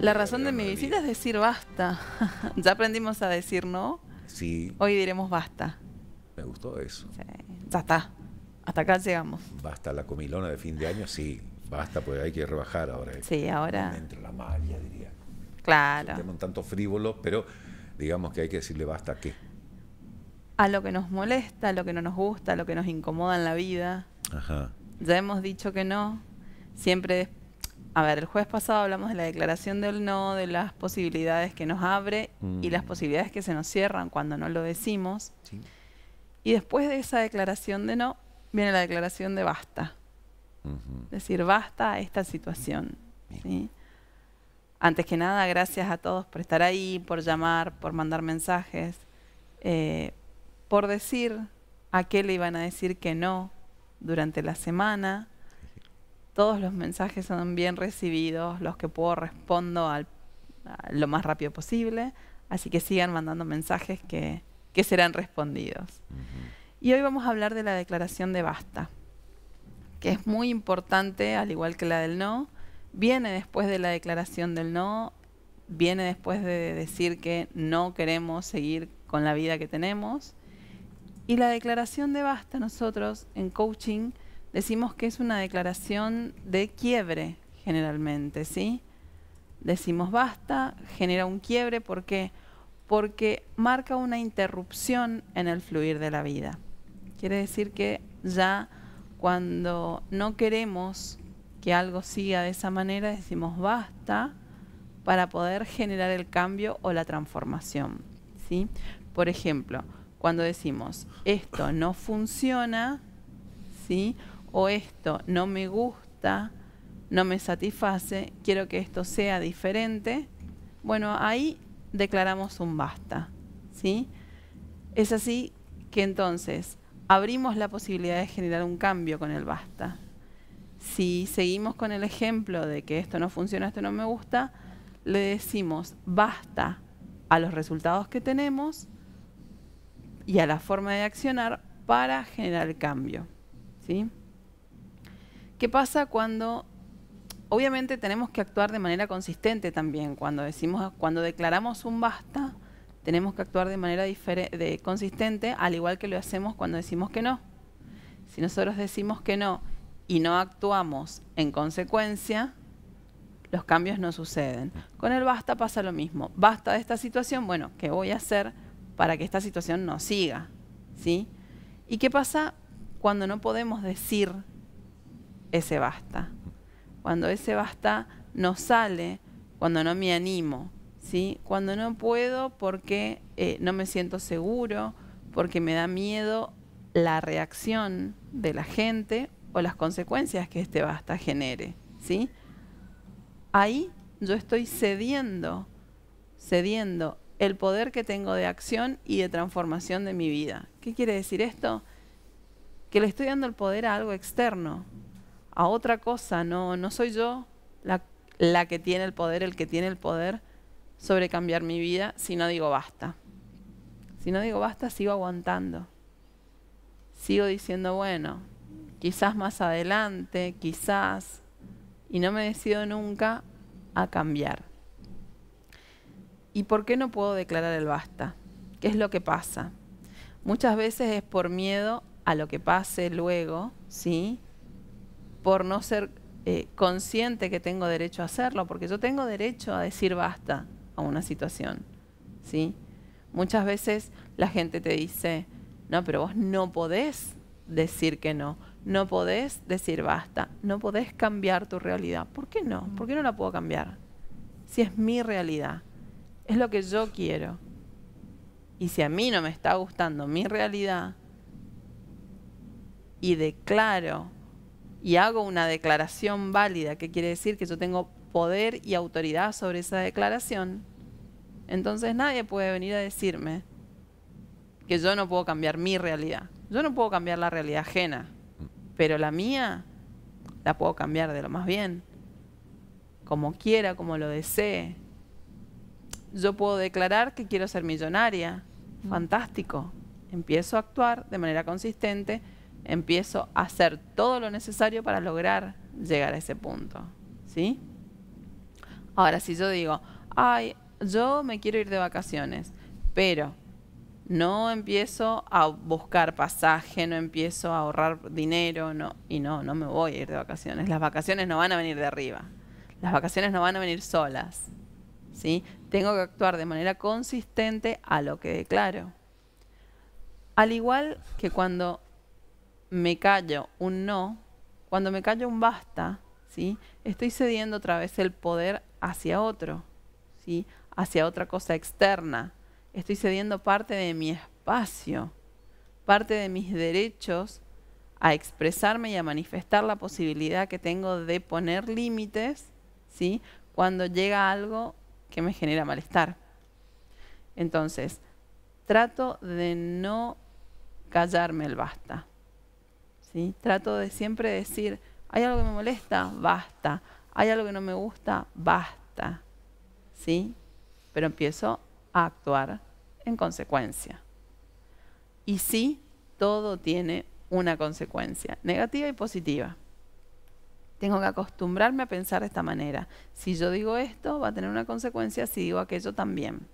La razón de mi visita es decir basta. ya aprendimos a decir no. Sí. Hoy diremos basta. Me gustó eso. Ya está. Hasta acá llegamos. Basta la comilona de fin de año, sí. Basta, pues hay que rebajar ahora. Sí, ahora. Dentro la malla, diría. Claro. Tenemos tantos tanto pero digamos que hay que decirle basta a qué. A lo que nos molesta, a lo que no nos gusta, a lo que nos incomoda en la vida. Ajá. Ya hemos dicho que no. Siempre después a ver, el jueves pasado hablamos de la declaración del no, de las posibilidades que nos abre y las mm. posibilidades que se nos cierran cuando no lo decimos. Y después de esa declaración de no, viene la declaración de basta. Es Decir basta a esta situación. Antes que nada, gracias a todos por estar ahí, por llamar, por mandar mensajes, eh, por decir a qué le iban a decir que no durante la semana todos los mensajes son bien recibidos, los que puedo respondo al, lo más rápido posible, así que sigan mandando mensajes que, serán respondidos. Y hoy vamos a hablar de la declaración de basta, que es muy importante, al igual que la del no, viene después de la declaración del no, viene después de decir que no queremos seguir con la vida que tenemos. Y la declaración de basta nosotros en coaching decimos que es una declaración de quiebre generalmente, ¿sí? Decimos basta, genera un quiebre, ¿por qué? Porque marca una interrupción en el fluir de la vida. Quiere decir que ya cuando no queremos que algo siga de esa manera, decimos basta para poder generar el cambio o la transformación, ¿sí? Por ejemplo, cuando decimos esto no funciona, ¿sí? o esto no me gusta, no me satisface, quiero que esto sea diferente, bueno, ahí declaramos un basta. ¿sí? Es así que entonces abrimos la posibilidad de generar un cambio con el basta. Si seguimos con el ejemplo de que esto no funciona, esto no me gusta, le decimos basta a los resultados que tenemos y a la forma de accionar para generar el cambio. ¿sí? ¿Qué pasa cuando obviamente tenemos que actuar de manera consistente también. Cuando decimos, cuando declaramos un basta, tenemos que actuar de manera consistente, al igual que lo hacemos cuando decimos que no. Si nosotros decimos que no y no actuamos en consecuencia, los cambios no suceden. Con el basta pasa lo mismo. Basta de esta situación, bueno, ¿qué voy a hacer para que esta situación no siga? ¿Sí? ¿Y qué pasa cuando no podemos decir ese basta. Cuando ese basta no sale, cuando no me animo, ¿sí? Cuando no puedo porque eh, no me siento seguro, porque me da miedo la reacción de la gente o las consecuencias que este basta genere, ¿sí? Ahí yo estoy cediendo, cediendo el poder que tengo de acción y de transformación de mi vida. ¿Qué quiere decir esto? Que le estoy dando el poder a algo externo, a otra cosa, no, no soy yo la, la que tiene el poder, el que tiene el poder sobre cambiar mi vida si no digo basta. Si no digo basta, sigo aguantando. Sigo diciendo, bueno, quizás más adelante, quizás, y no me decido nunca a cambiar. ¿Y por qué no puedo declarar el basta? ¿Qué es lo que pasa? Muchas veces es por miedo a lo que pase luego, ¿sí? por no ser eh, consciente que tengo derecho a hacerlo, porque yo tengo derecho a decir basta a una situación. ¿sí? Muchas veces la gente te dice, no, pero vos no podés decir que no, no podés decir basta, no podés cambiar tu realidad. ¿Por qué no? ¿Por qué no la puedo cambiar? Si es mi realidad, es lo que yo quiero. Y si a mí no me está gustando mi realidad y declaro y hago una declaración válida, que quiere decir que yo tengo poder y autoridad sobre esa declaración, entonces nadie puede venir a decirme que yo no puedo cambiar mi realidad. Yo no puedo cambiar la realidad ajena, pero la mía la puedo cambiar de lo más bien, como quiera, como lo desee. Yo puedo declarar que quiero ser millonaria. Mm. Fantástico. Empiezo a actuar de manera consistente empiezo a hacer todo lo necesario para lograr llegar a ese punto. ¿Sí? Ahora, si yo digo, ay, yo me quiero ir de vacaciones, pero no empiezo a buscar pasaje, no empiezo a ahorrar dinero, no, y no, no me voy a ir de vacaciones. Las vacaciones no van a venir de arriba. Las vacaciones no van a venir solas. ¿Sí? Tengo que actuar de manera consistente a lo que declaro. Al igual que cuando me callo un no, cuando me callo un basta, ¿sí? estoy cediendo otra vez el poder hacia otro, ¿sí? hacia otra cosa externa. Estoy cediendo parte de mi espacio, parte de mis derechos a expresarme y a manifestar la posibilidad que tengo de poner límites ¿sí? cuando llega algo que me genera malestar. Entonces, trato de no callarme el basta. Trato de siempre decir, hay algo que me molesta, basta. Hay algo que no me gusta, basta. ¿Sí? Pero empiezo a actuar en consecuencia. Y sí, todo tiene una consecuencia, negativa y positiva. Tengo que acostumbrarme a pensar de esta manera. Si yo digo esto, va a tener una consecuencia si digo aquello también.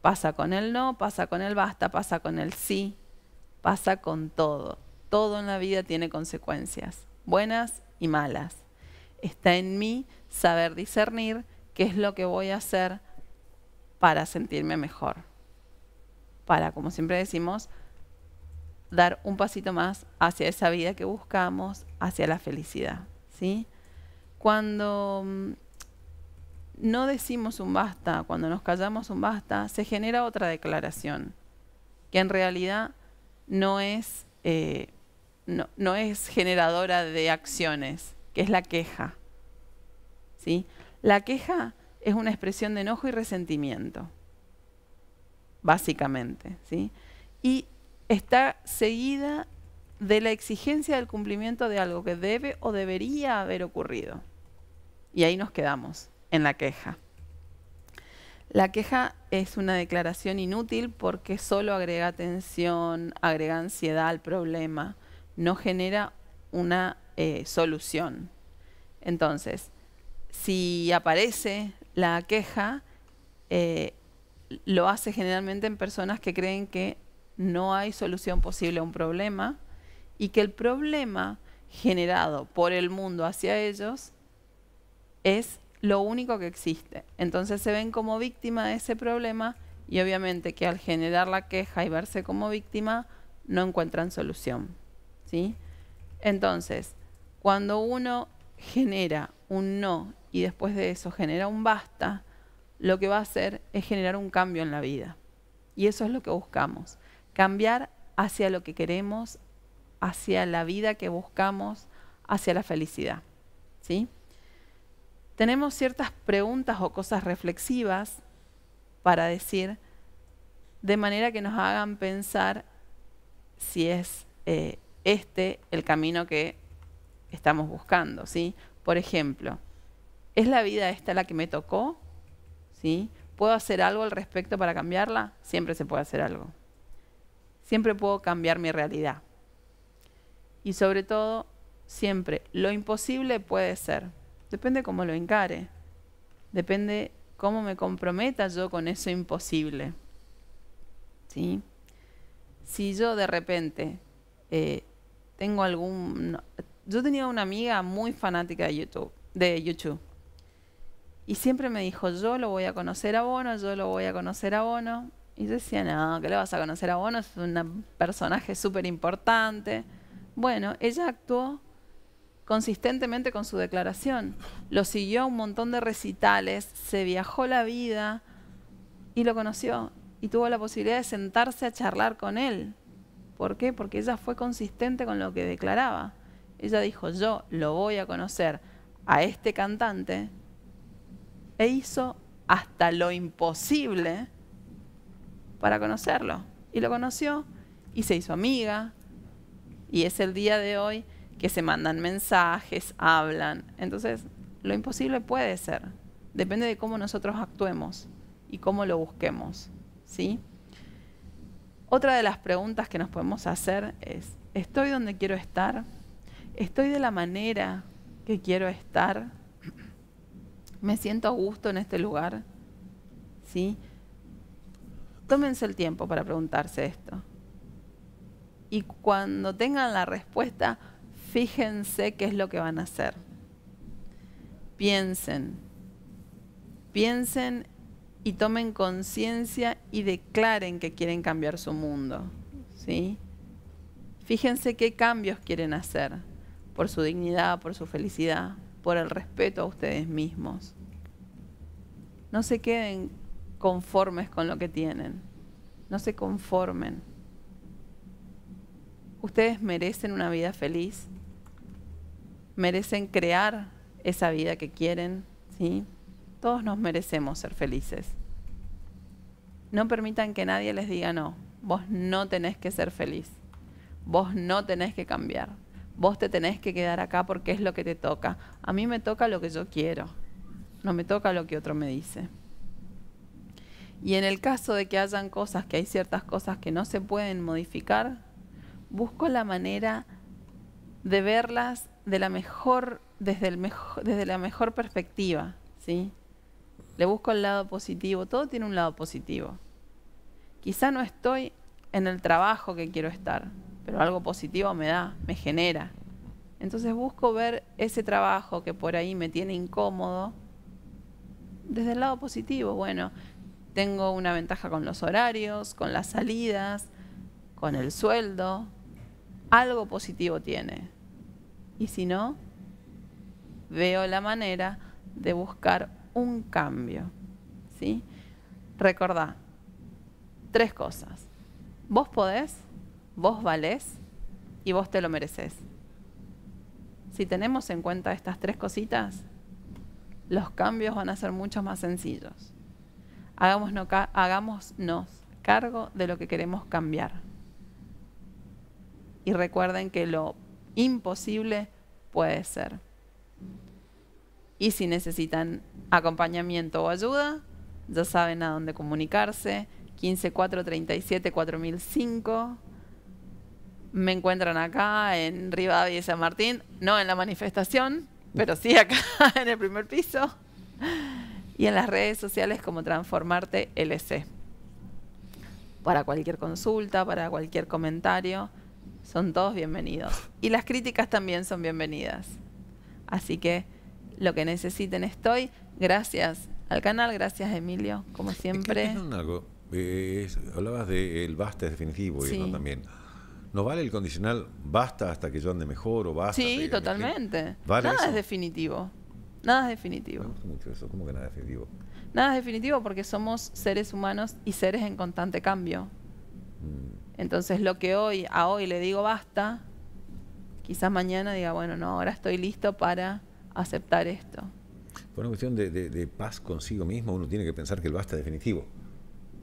Pasa con el no, pasa con el basta, pasa con el sí, pasa con todo. Todo en la vida tiene consecuencias, buenas y malas. Está en mí saber discernir qué es lo que voy a hacer para sentirme mejor. Para, como siempre decimos, dar un pasito más hacia esa vida que buscamos, hacia la felicidad. ¿sí? Cuando mm, no decimos un basta, cuando nos callamos un basta, se genera otra declaración, que en realidad no es eh, no, es generadora de acciones, que es la queja. ¿Sí? La queja es una expresión de enojo y resentimiento, básicamente. ¿sí? Y está seguida de la exigencia del cumplimiento de algo que debe o debería haber ocurrido. Y ahí nos quedamos, en la queja. La queja es una declaración inútil porque solo agrega tensión, agrega ansiedad al problema no genera una eh, solución. Entonces, si aparece la queja, eh, lo hace generalmente en personas que creen que no hay solución posible a un problema y que el problema generado por el mundo hacia ellos es lo único que existe. Entonces se ven como víctima de ese problema y obviamente que al generar la queja y verse como víctima no encuentran solución. ¿sí? Entonces, cuando uno genera un no y después de eso genera un basta, lo que va a hacer es generar un cambio en la vida. Y eso es lo que buscamos, cambiar hacia lo que queremos, hacia la vida que buscamos, hacia la felicidad. ¿sí? Tenemos ciertas preguntas o cosas reflexivas para decir, de manera que nos hagan pensar si es eh, este el camino que estamos buscando, ¿sí? Por ejemplo, ¿es la vida esta la que me tocó? ¿Sí? ¿Puedo hacer algo al respecto para cambiarla? Siempre se puede hacer algo. Siempre puedo cambiar mi realidad. Y sobre todo, siempre, lo imposible puede ser. Depende cómo lo encare. Depende cómo me comprometa yo con eso imposible. ¿Sí? Si yo de repente eh, tengo algún... Yo tenía una amiga muy fanática de YouTube, de YouTube. Y siempre me dijo, yo lo voy a conocer a Bono, yo lo voy a conocer a Bono. Y yo decía, no, que le vas a conocer a Bono, es un personaje súper importante. Bueno, ella actuó consistentemente con su declaración. Lo siguió un montón de recitales, se viajó la vida y lo conoció. Y tuvo la posibilidad de sentarse a charlar con él, ¿Por qué? Porque ella fue consistente con lo que declaraba. Ella dijo, yo lo voy a conocer a este cantante e hizo hasta lo imposible para conocerlo. Y lo conoció y se hizo amiga. Y es el día de hoy que se mandan mensajes, hablan. Entonces, lo imposible puede ser. Depende de cómo nosotros actuemos y cómo lo busquemos. ¿Sí? Otra de las preguntas que nos podemos hacer es, ¿estoy donde quiero estar? ¿Estoy de la manera que quiero estar? ¿Me siento a gusto en este lugar? ¿Sí? Tómense el tiempo para preguntarse esto. Y cuando tengan la respuesta, fíjense qué es lo que van a hacer. Piensen. Piensen y tomen conciencia y declaren que quieren cambiar su mundo. ¿sí? Fíjense qué cambios quieren hacer por su dignidad, por su felicidad, por el respeto a ustedes mismos. No se queden conformes con lo que tienen. No se conformen. Ustedes merecen una vida feliz. Merecen crear esa vida que quieren, ¿sí? Todos nos merecemos ser felices. No permitan que nadie les diga no. Vos no tenés que ser feliz. Vos no tenés que cambiar. Vos te tenés que quedar acá porque es lo que te toca. A mí me toca lo que yo quiero. No me toca lo que otro me dice. Y en el caso de que hayan cosas, que hay ciertas cosas que no se pueden modificar, busco la manera de verlas de la mejor, desde, el mejor, desde la mejor perspectiva, ¿sí? Le busco el lado positivo. Todo tiene un lado positivo. Quizá no estoy en el trabajo que quiero estar, pero algo positivo me da, me genera. Entonces busco ver ese trabajo que por ahí me tiene incómodo desde el lado positivo. Bueno, tengo una ventaja con los horarios, con las salidas, con el sueldo. Algo positivo tiene. Y si no, veo la manera de buscar un cambio. ¿sí? Recordá tres cosas. Vos podés, vos valés y vos te lo mereces. Si tenemos en cuenta estas tres cositas, los cambios van a ser mucho más sencillos. Hagámonos, hagámonos cargo de lo que queremos cambiar. Y recuerden que lo imposible puede ser. Y si necesitan acompañamiento o ayuda, ya saben a dónde comunicarse. 15437-4005. Me encuentran acá en Rivadavia y San Martín, no en la manifestación, pero sí acá en el primer piso. Y en las redes sociales como Transformarte LC. Para cualquier consulta, para cualquier comentario, son todos bienvenidos. Y las críticas también son bienvenidas. Así que lo que necesiten estoy. Gracias al canal, gracias Emilio, como siempre. algo? Eh, hablabas del el basta definitivo y eso también. ¿No vale el condicional basta hasta que yo ande mejor o basta? Sí, totalmente. nada es definitivo. Nada es definitivo. ¿Cómo que nada es definitivo? Nada es definitivo porque somos seres humanos y seres en constante cambio. Mm. Entonces lo que hoy a hoy le digo basta, quizás mañana diga, bueno, no, ahora estoy listo para aceptar esto. Por una cuestión de, paz consigo mismo, uno tiene que pensar que el basta es definitivo.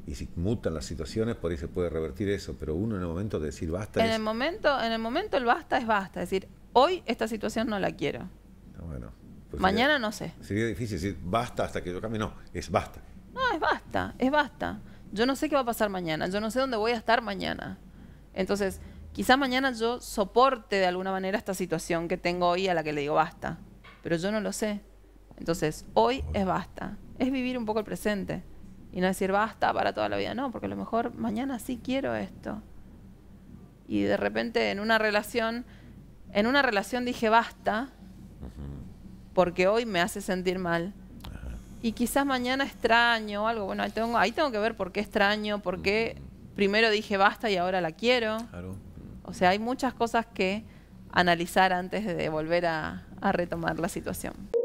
Y si mutan las situaciones, por ahí se puede revertir eso, pero uno en el momento de decir basta... En, es... el, momento, en el momento el basta es basta, es decir, hoy esta situación no la quiero. Ah, pues mañana no sé. Sería difícil decir basta hasta que yo cambie, no, es basta. No, es basta, es basta. Yo no sé qué va a pasar mañana, yo no sé dónde voy a estar mañana. Entonces, quizás mañana yo soporte de alguna manera esta situación que tengo hoy a la que le digo basta pero yo no lo sé. Entonces, hoy es basta, es vivir un poco el presente y no decir basta para toda la vida, no, porque a lo mejor mañana sí quiero esto. Y de repente en una relación, en una relación dije basta, porque hoy me hace sentir mal. Y quizás mañana extraño algo. Bueno, ahí tengo, ahí tengo que ver por qué extraño, por qué primero dije basta y ahora la quiero. O sea, hay muchas cosas que analizar antes de volver a, a retomar la situación.